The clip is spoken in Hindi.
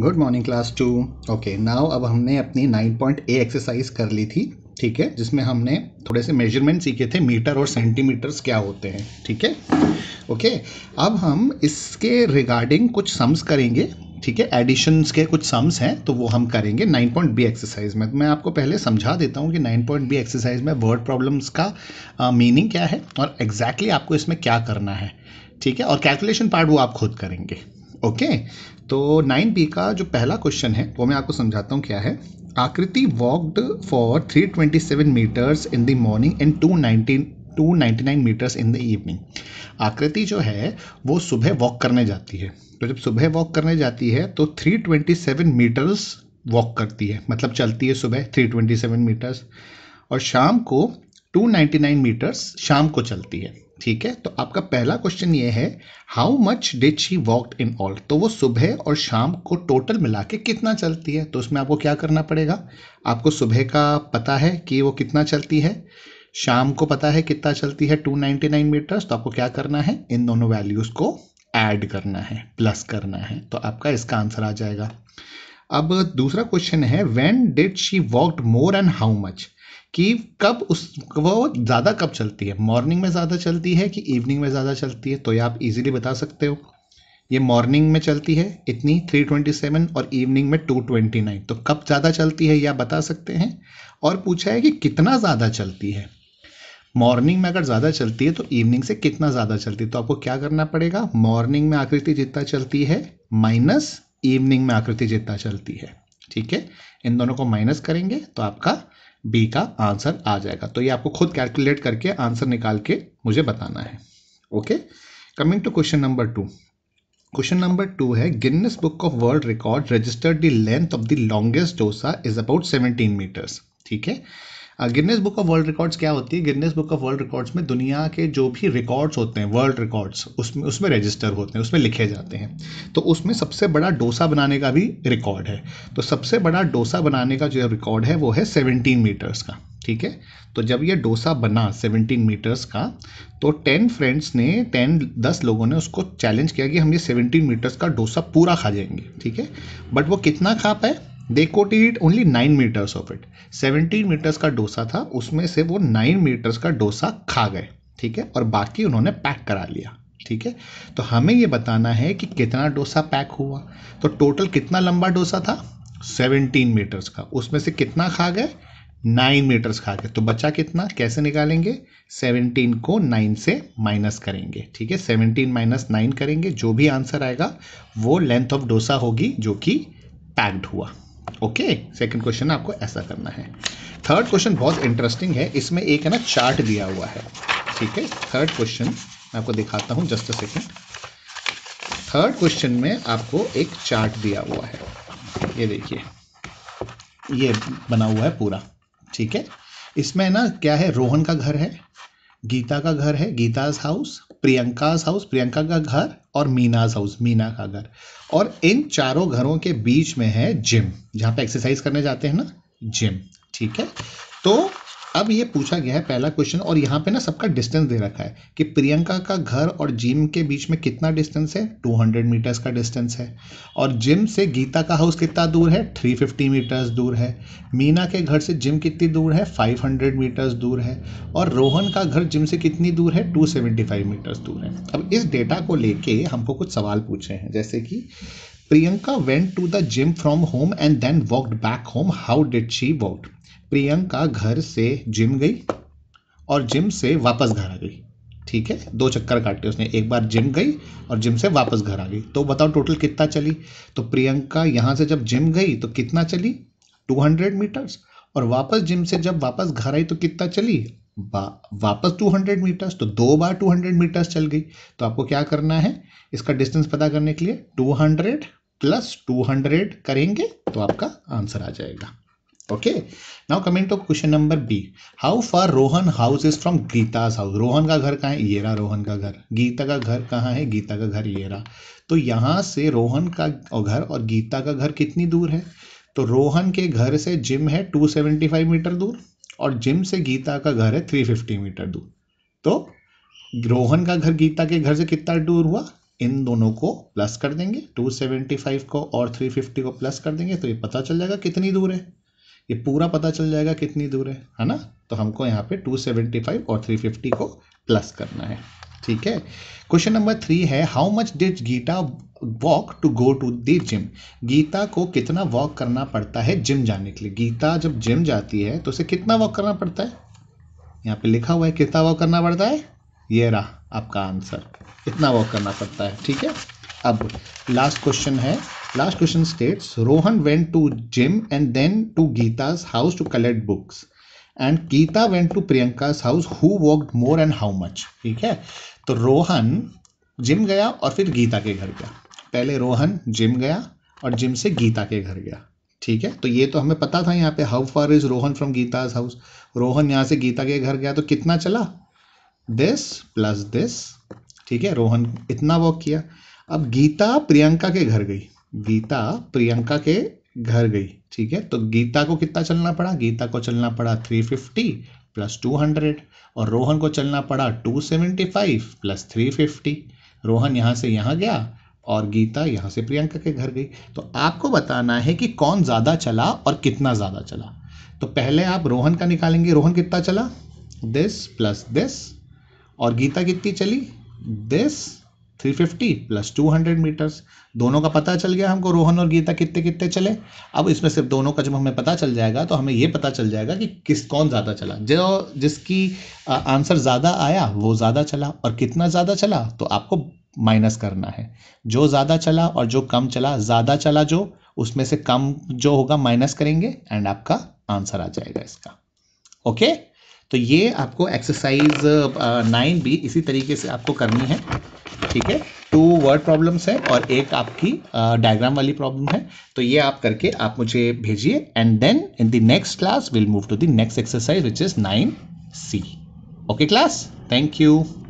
Good morning class two okay now अब हमने अपनी नाइन पॉइंट ए एक्सरसाइज कर ली थी ठीक है जिसमें हमने थोड़े से मेजरमेंट सीखे थे मीटर और सेंटीमीटर्स क्या होते हैं ठीक है ओके अब हम इसके रिगार्डिंग कुछ सम्स करेंगे ठीक है एडिशंस के कुछ सम्स हैं तो वो हम करेंगे नाइन पॉइंट बी एक्सरसाइज में तो मैं आपको पहले समझा देता हूँ कि नाइन पॉइंट बी एक्सरसाइज में वर्ड प्रॉब्लम्स का मीनिंग क्या है और एग्जैक्टली exactly आपको इसमें क्या करना है ठीक है और कैलकुलेशन पार्ट वो आप खुद करेंगे ओके तो नाइन बी का जो पहला क्वेश्चन है वो मैं आपको समझाता हूँ क्या है Aakriti walked for 327 metres in the morning and two two nineteen ninety nine metres in the evening Aakriti जो है वो सुबह वॉक करने जाती है तो जब सुबह वॉक करने जाती है तो 327 मीटर्स वॉक करती है मतलब चलती है सुबह 327 मीटर्स और शाम को 299 मीटर्स शाम को चलती है ठीक है तो आपका पहला क्वेश्चन ये है how much did she walk in all तो वो सुबह और शाम को टोटल मिला के कितना चलती है तो उसमें आपको क्या करना पड़ेगा आपको सुबह का पता है कि वो कितना चलती है शाम को पता है कितना चलती है 299 मीटर्स तो आपको क्या करना है इन दोनों वैल्यूज़ को ऐड करना है प्लस करना है तो आपका इसका आंसर आ जाएगा अब दूसरा क्वेश्चन है when did she walked more and how much कि कब उस वो ज़्यादा कब चलती है मॉर्निंग में ज़्यादा चलती है कि इवनिंग में ज़्यादा चलती है तो ये आप इजीली बता सकते हो ये मॉर्निंग में चलती है इतनी 327 और इवनिंग में 229 तो कब ज़्यादा चलती है ये आप बता सकते हैं और पूछा है कि कितना ज़्यादा चलती है मॉर्निंग में अगर ज़्यादा चलती है तो इवनिंग से कितना ज़्यादा चलती है तो आपको क्या करना पड़ेगा मॉर्निंग में आकृति जितना चलती है माइनस इवनिंग में आकृति जितना चलती है ठीक है इन दोनों को माइनस करेंगे तो आपका बी का आंसर आ जाएगा तो ये आपको खुद कैलकुलेट करके आंसर निकाल के मुझे बताना है okay coming to question number two question number two है Guinness book of world record registered the length of the longest dosa is about 17 metres ठीक है Guinness book of world records क्या होती है Guinness book of world records में दुनिया के जो भी रिकॉर्ड्स होते हैं वर्ल्ड रिकॉर्ड्स उसमें उसमें रजिस्टर होते हैं उसमें लिखे जाते हैं तो उसमें सबसे बड़ा डोसा बनाने का भी रिकॉर्ड है तो सबसे बड़ा डोसा बनाने का जो रिकॉर्ड है वो है सेवनटीन मीटर्स का ठीक है तो जब ये डोसा बना सेवनटीन मीटर्स का तो टेन फ्रेंड्स ने टेन दस लोगों ने उसको चैलेंज किया कि हम ये सेवनटीन मीटर्स का डोसा पूरा खा जाएंगे ठीक है बट वो कितना खा पाए they could eat only nine metres of it seventeen metres का डोसा था उसमें से वो नाइन मीटर्स का डोसा खा गए ठीक है और बाकी उन्होंने पैक करा लिया ठीक है तो हमें ये बताना है कि कितना डोसा पैक हुआ तो टोटल कितना लंबा डोसा था सेवनटीन मीटर्स का उसमें से कितना खा गए नाइन मीटर्स खा गए तो बचा कितना कैसे निकालेंगे सेवनटीन को नाइन से माइनस करेंगे ठीक है सेवनटीन माइनस नाइन करेंगे जो भी आंसर आएगा वो लेंथ ऑफ डोसा होगी जो कि पैक्ड हुआ ओके सेकंड क्वेश्चन आपको ऐसा करना है थर्ड क्वेश्चन बहुत इंटरेस्टिंग है इसमें एक है ना चार्ट दिया हुआ है ठीक है थर्ड क्वेश्चन मैं आपको दिखाता हूं just a second third question में आपको एक चार्ट दिया हुआ है ये देखिए ये बना हुआ है पूरा ठीक है इसमें ना क्या है रोहन का घर है गीता का घर है गीताज हाउस प्रियंकाज हाउस प्रियंका का घर और मीनाज हाउस मीना का घर और इन चारों घरों के बीच में है जिम जहाँ पे एक्सरसाइज करने जाते हैं ना जिम ठीक है तो अब ये पूछा गया है पहला क्वेश्चन और यहाँ पे ना सबका डिस्टेंस दे रखा है कि प्रियंका का घर और जिम के बीच में कितना डिस्टेंस है 200 मीटर्स का डिस्टेंस है और जिम से गीता का हाउस कितना दूर है 350 मीटर्स दूर है मीना के घर से जिम कितनी दूर है 500 मीटर्स दूर है और रोहन का घर जिम से कितनी दूर है टू मीटर्स दूर है अब इस डेटा को लेके हमको कुछ सवाल पूछे हैं जैसे कि Priyanka went to the gym from home and then walked back home how did she walk Priyanka घर से जिम गई और जिम से वापस घर आ गई ठीक है दो चक्कर काटे उसने एक बार जिम गई और जिम से वापस घर आ गई तो बताओ टोटल कितना चली तो प्रियंका यहाँ से जब जिम गई तो कितना चली 200 मीटर्स और वापस जिम से जब वापस घर आई तो कितना चली वापस 200 मीटर्स तो दो बार 200 मीटर्स चल गई तो आपको क्या करना है इसका डिस्टेंस पता करने के लिए 200 प्लस 200 करेंगे तो आपका आंसर आ जाएगा okay now coming to question number B how far Rohan house is from geeta's house Rohan का घर कहाँ है ये रहा रोहन का घर गीता का घर कहाँ है गीता का घर ये रहा तो यहाँ से रोहन का घर और गीता का घर कितनी दूर है तो रोहन के घर से जिम है 275 मीटर दूर और जिम से गीता का घर है 350 मीटर दूर तो रोहन का घर गीता के घर से कितना दूर हुआ इन दोनों को प्लस कर देंगे 275 को और 350 को प्लस कर देंगे तो ये पता चल जाएगा कितनी दूर है ये पूरा पता चल जाएगा कितनी दूर है है ना तो हमको यहाँ पे 275 और 350 को प्लस करना है ठीक है क्वेश्चन नंबर थ्री है how much does Geeta walk to go to the gym Geeta को कितना वॉक करना पड़ता है जिम जाने के लिए गीता जब जिम जाती है तो उसे कितना वॉक करना पड़ता है यहाँ पे लिखा हुआ है कितना वॉक करना पड़ता है ये रहा आपका आंसर इतना वॉक करना पड़ता है ठीक है अब लास्ट क्वेश्चन है last question states Rohan went to gym and then to Geeta's house to collect books and Geeta went to Priyanka's house who worked more and how much ठीक है तो रोहन जिम गया और फिर गीता के घर गया पहले रोहन जिम गया और जिम से गीता के घर गया ठीक है तो ये तो हमें पता था यहाँ पे how far is Rohan from Geeta's house Rohan यहाँ से गीता के घर गया तो कितना चला दिस प्लस दिस ठीक है रोहन इतना वॉक किया अब गीता प्रियंका के घर गई गीता प्रियंका के घर गई ठीक है तो गीता को कितना चलना पड़ा गीता को चलना पड़ा three fifty plus two hundred और रोहन को चलना पड़ा two seventy five plus three fifty Rohan यहाँ से यहाँ गया और गीता यहाँ से प्रियंका के घर गई तो आपको बताना है कि कौन ज़्यादा चला और कितना ज़्यादा चला तो पहले आप रोहन का निकालेंगे रोहन कितना चला दिस प्लस दिस और गीता कितनी चली दिस 350 प्लस 200 मीटर्स दोनों का पता चल गया हमको रोहन और गीता कितने कितने चले अब इसमें सिर्फ दोनों का जब हमें पता चल जाएगा तो हमें ये पता चल जाएगा कि किस कौन ज़्यादा चला जो जिसकी आंसर ज़्यादा आया वो ज़्यादा चला और कितना ज़्यादा चला तो आपको माइनस करना है जो ज़्यादा चला और जो कम चला ज़्यादा चला जो उसमें से कम जो होगा माइनस करेंगे एंड आपका आंसर आ जाएगा इसका ओके okay? तो ये आपको एक्सरसाइज नाइन uh, भी इसी तरीके से आपको करनी है ठीक है टू वर्ड प्रॉब्लम्स है और एक आपकी डायग्राम uh, वाली प्रॉब्लम है तो ये आप करके आप मुझे भेजिए and then in the next class will move to the next exercise which is nine C okay class thank you